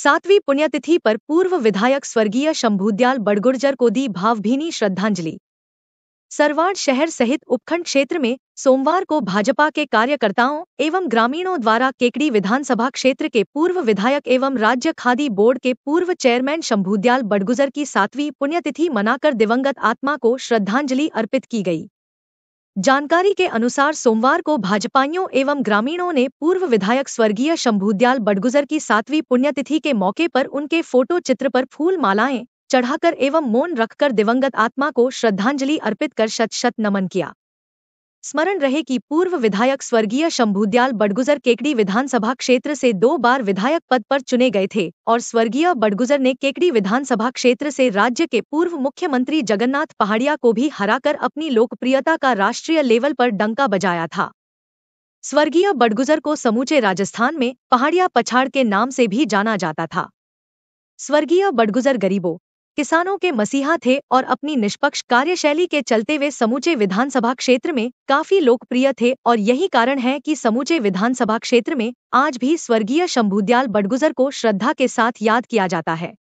सातवीं पुण्यतिथि पर पूर्व विधायक स्वर्गीय शंभुद्याल बड़गुर्जर को दी भावभीनी श्रद्धांजलि सरवाड़ शहर सहित उपखंड क्षेत्र में सोमवार को भाजपा के कार्यकर्ताओं एवं ग्रामीणों द्वारा केकड़ी विधानसभा क्षेत्र के पूर्व विधायक एवं राज्य खादी बोर्ड के पूर्व चेयरमैन शंभुद्याल बड़गुजर की सातवीं पुण्यतिथि मनाकर दिवंगत आत्मा को श्रद्धांजलि अर्पित की गई जानकारी के अनुसार सोमवार को भाजपाइयों एवं ग्रामीणों ने पूर्व विधायक स्वर्गीय शंभुद्याल बडगुजर की सातवीं पुण्यतिथि के मौके पर उनके फोटो चित्र पर फूल मालाएं चढ़ाकर एवं मौन रखकर दिवंगत आत्मा को श्रद्धांजलि अर्पित कर शत शत नमन किया स्मरण रहे कि पूर्व विधायक स्वर्गीय शंभुद्याल बड़गुजर केकड़ी विधानसभा क्षेत्र से दो बार विधायक पद पर चुने गए थे और स्वर्गीय बड़गुजर ने केकड़ी विधानसभा क्षेत्र से राज्य के पूर्व मुख्यमंत्री जगन्नाथ पहाड़िया को भी हराकर अपनी लोकप्रियता का राष्ट्रीय लेवल पर डंका बजाया था स्वर्गीय बड़गुजर को समूचे राजस्थान में पहाड़िया पछाड़ के नाम से भी जाना जाता था स्वर्गीय बड़गुजर गरीबों किसानों के मसीहा थे और अपनी निष्पक्ष कार्यशैली के चलते वे समूचे विधानसभा क्षेत्र में काफी लोकप्रिय थे और यही कारण है कि समूचे विधानसभा क्षेत्र में आज भी स्वर्गीय शंभुदयाल बडगुजर को श्रद्धा के साथ याद किया जाता है